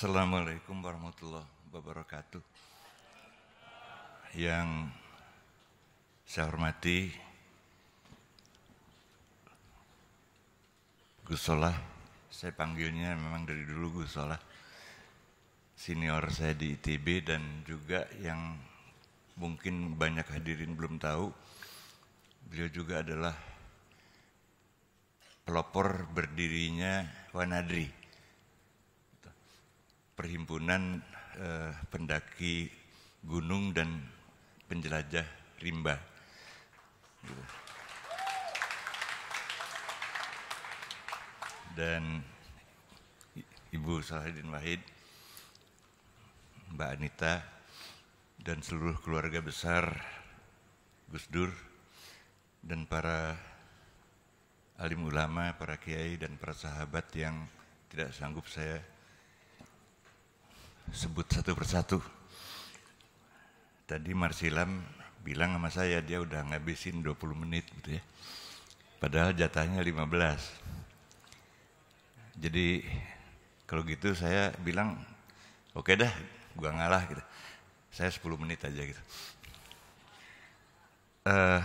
Assalamualaikum warahmatullahi wabarakatuh. Yang saya hormati Gusola, saya panggilnya memang dari dulu Gusola, senior saya di ITB dan juga yang mungkin banyak hadirin belum tahu, beliau juga adalah pelopor berdirinya Wanadri perhimpunan eh, pendaki gunung dan penjelajah rimba. Gitu. Dan Ibu Salahuddin Wahid, Mbak Anita, dan seluruh keluarga besar Gus Dur, dan para alim ulama, para kiai, dan para sahabat yang tidak sanggup saya sebut satu persatu. Tadi Marsilam bilang sama saya dia udah ngabisin 20 menit gitu ya. Padahal jatahnya 15. Jadi kalau gitu saya bilang oke okay dah gua ngalah gitu. Saya 10 menit aja gitu. Uh,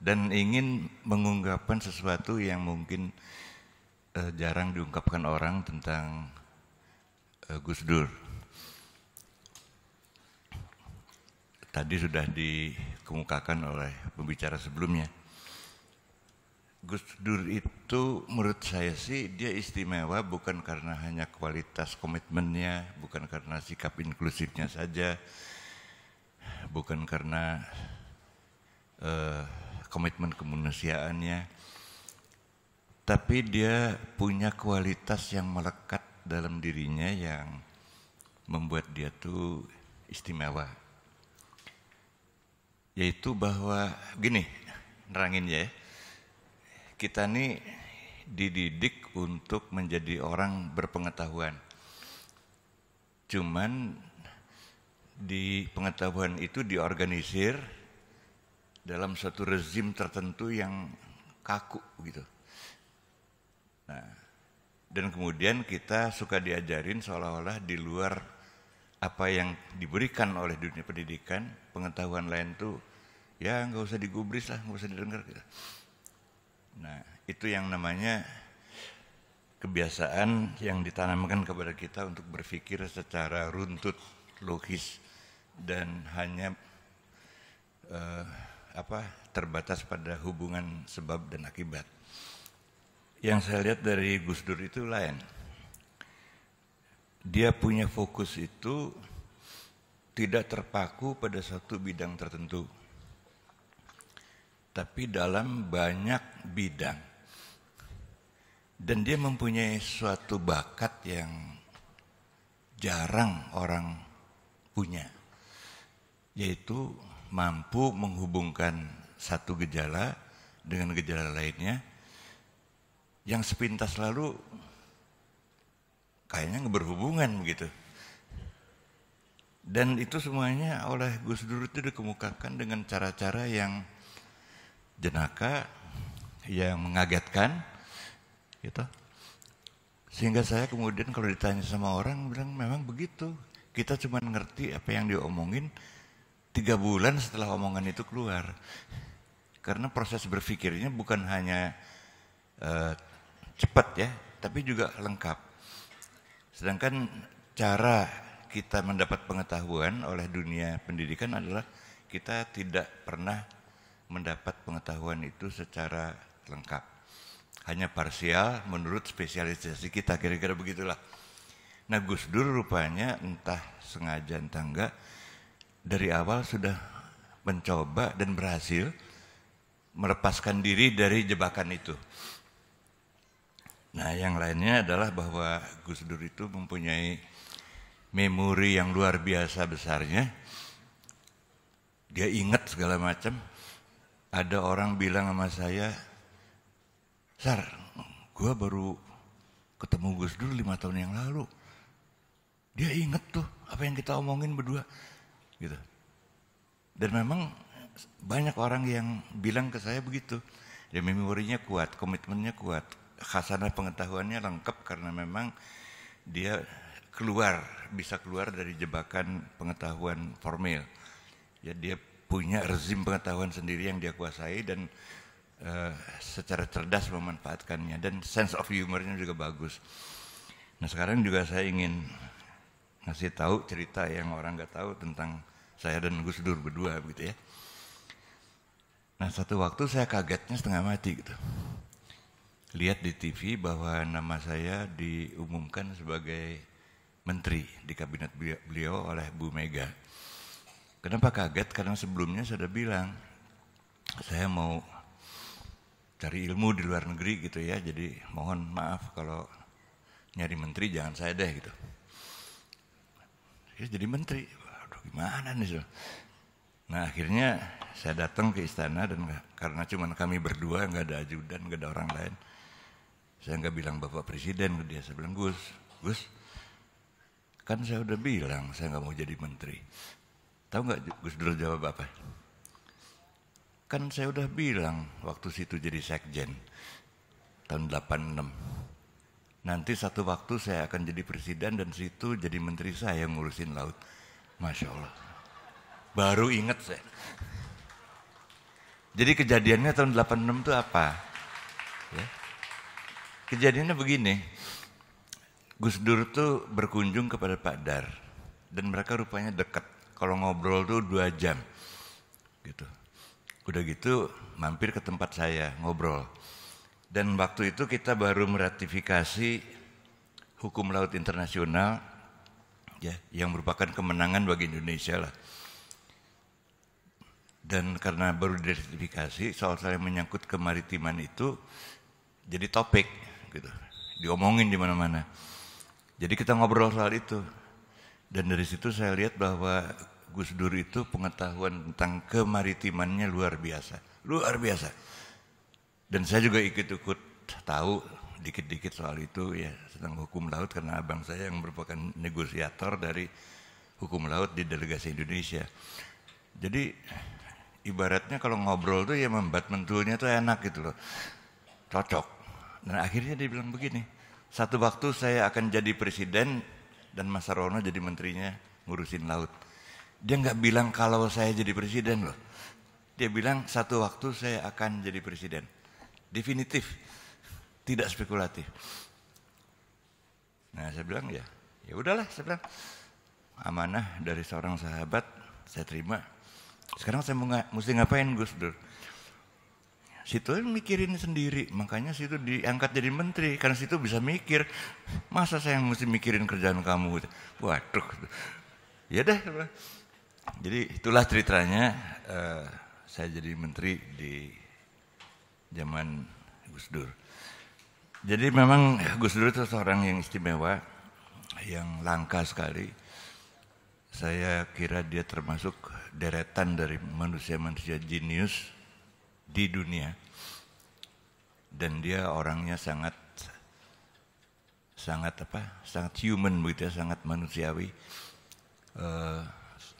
dan ingin mengungkapkan sesuatu yang mungkin uh, jarang diungkapkan orang tentang uh, Gus Dur. tadi sudah dikemukakan oleh pembicara sebelumnya. Gus Dur itu menurut saya sih dia istimewa bukan karena hanya kualitas komitmennya, bukan karena sikap inklusifnya saja, bukan karena uh, komitmen kemanusiaannya, tapi dia punya kualitas yang melekat dalam dirinya yang membuat dia tuh istimewa yaitu bahwa gini nerangin ya kita ini dididik untuk menjadi orang berpengetahuan cuman di pengetahuan itu diorganisir dalam satu rezim tertentu yang kaku gitu nah dan kemudian kita suka diajarin seolah-olah di luar apa yang diberikan oleh dunia pendidikan, pengetahuan lain tuh ya nggak usah digubris lah, nggak usah didengar. Gitu. Nah itu yang namanya kebiasaan yang ditanamkan kepada kita untuk berpikir secara runtut, logis dan hanya eh, apa terbatas pada hubungan sebab dan akibat. Yang saya lihat dari Gus Dur itu lain dia punya fokus itu tidak terpaku pada satu bidang tertentu, tapi dalam banyak bidang, dan dia mempunyai suatu bakat yang jarang orang punya, yaitu mampu menghubungkan satu gejala dengan gejala lainnya yang sepintas lalu kayaknya berhubungan begitu. Dan itu semuanya oleh Gus Dur itu dikemukakan dengan cara-cara yang jenaka, yang mengagetkan, gitu. Sehingga saya kemudian kalau ditanya sama orang bilang memang begitu. Kita cuma ngerti apa yang diomongin tiga bulan setelah omongan itu keluar. Karena proses berpikirnya bukan hanya uh, cepat ya, tapi juga lengkap. Sedangkan cara kita mendapat pengetahuan oleh dunia pendidikan adalah kita tidak pernah mendapat pengetahuan itu secara lengkap. Hanya parsial menurut spesialisasi kita, kira-kira begitulah. Nah Gus Dur rupanya entah sengaja entah enggak, dari awal sudah mencoba dan berhasil melepaskan diri dari jebakan itu. Nah, yang lainnya adalah bahwa Gus Dur itu mempunyai memori yang luar biasa besarnya. Dia ingat segala macam. Ada orang bilang sama saya, Sar, gue baru ketemu Gus Dur lima tahun yang lalu. Dia ingat tuh apa yang kita omongin berdua. gitu. Dan memang banyak orang yang bilang ke saya begitu. Ya memorinya kuat, komitmennya kuat khasana pengetahuannya lengkap karena memang dia keluar bisa keluar dari jebakan pengetahuan formil. Ya dia punya rezim pengetahuan sendiri yang dia kuasai dan uh, secara cerdas memanfaatkannya dan sense of humornya juga bagus. Nah sekarang juga saya ingin ngasih tahu cerita yang orang nggak tahu tentang saya dan Gus Dur berdua begitu ya. Nah satu waktu saya kagetnya setengah mati gitu lihat di TV bahwa nama saya diumumkan sebagai menteri di kabinet beliau oleh Bu Mega. Kenapa kaget? Karena sebelumnya saya sudah bilang saya mau cari ilmu di luar negeri gitu ya. Jadi mohon maaf kalau nyari menteri jangan saya deh gitu. jadi menteri. Aduh gimana nih? Nah akhirnya saya datang ke istana dan karena cuma kami berdua nggak ada ajudan nggak ada orang lain saya nggak bilang bapak presiden ke dia saya bilang Gus Gus kan saya udah bilang saya nggak mau jadi menteri tahu nggak Gus dulu jawab apa kan saya udah bilang waktu situ jadi sekjen tahun 86 nanti satu waktu saya akan jadi presiden dan situ jadi menteri saya yang ngurusin laut Masya Allah baru ingat saya jadi kejadiannya tahun 86 itu apa? Ya. Kejadiannya begini, Gus Dur tuh berkunjung kepada Pak Dar dan mereka rupanya dekat. Kalau ngobrol tuh dua jam, gitu. Udah gitu mampir ke tempat saya ngobrol. Dan waktu itu kita baru meratifikasi hukum laut internasional ya yang merupakan kemenangan bagi Indonesia lah dan karena baru diidentifikasi soal-soal yang menyangkut kemaritiman itu jadi topik gitu diomongin di mana-mana jadi kita ngobrol soal itu dan dari situ saya lihat bahwa Gus Dur itu pengetahuan tentang kemaritimannya luar biasa luar biasa dan saya juga ikut-ikut tahu dikit-dikit soal itu ya tentang hukum laut karena abang saya yang merupakan negosiator dari hukum laut di delegasi Indonesia jadi ibaratnya kalau ngobrol tuh ya membuat mentulnya tuh enak gitu loh. Cocok. Dan akhirnya dia bilang begini, satu waktu saya akan jadi presiden dan Mas Sarono jadi menterinya ngurusin laut. Dia nggak bilang kalau saya jadi presiden loh. Dia bilang satu waktu saya akan jadi presiden. Definitif, tidak spekulatif. Nah saya bilang ya, ya udahlah saya bilang amanah dari seorang sahabat saya terima sekarang saya mau mesti ngapain Gus Dur? Situ mikirin sendiri, makanya situ diangkat jadi menteri karena situ bisa mikir. Masa saya yang mesti mikirin kerjaan kamu? Waduh. Ya deh. Jadi itulah ceritanya uh, saya jadi menteri di zaman Gus Dur. Jadi memang Gus Dur itu seorang yang istimewa, yang langka sekali. Saya kira dia termasuk deretan dari manusia-manusia jenius di dunia. Dan dia orangnya sangat sangat apa? Sangat human begitu ya, sangat manusiawi. Uh,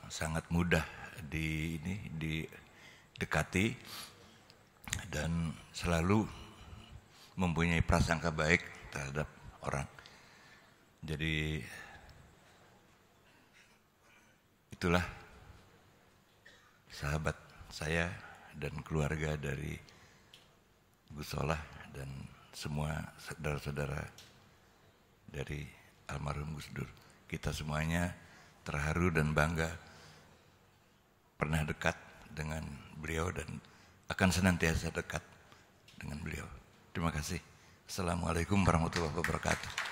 sangat mudah di ini didekati dan selalu mempunyai prasangka baik terhadap orang. Jadi itulah sahabat saya dan keluarga dari Gusola dan semua saudara-saudara dari almarhum Gus Dur. Kita semuanya terharu dan bangga pernah dekat dengan beliau dan akan senantiasa dekat dengan beliau. Terima kasih. Assalamualaikum warahmatullahi wabarakatuh.